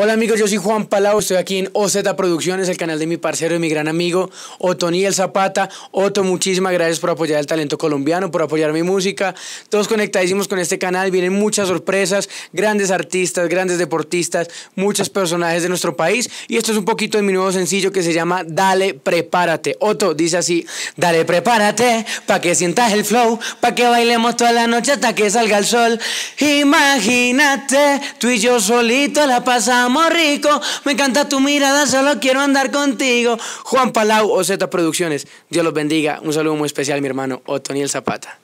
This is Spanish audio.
Hola amigos, yo soy Juan Palau, estoy aquí en OZ Producciones, el canal de mi parcero y mi gran amigo Otoniel Zapata. Otto, muchísimas gracias por apoyar el talento colombiano, por apoyar mi música. Todos conectadísimos con este canal, vienen muchas sorpresas, grandes artistas, grandes deportistas, muchos personajes de nuestro país. Y esto es un poquito de mi nuevo sencillo que se llama Dale, prepárate. Otto dice así, dale, prepárate, para que sientas el flow, para que bailemos toda la noche hasta que salga el sol. Imagínate, tú y yo solito la pasamos rico. Me encanta tu mirada, solo quiero andar contigo. Juan Palau, OZ Producciones. Dios los bendiga. Un saludo muy especial, mi hermano Otoniel Zapata.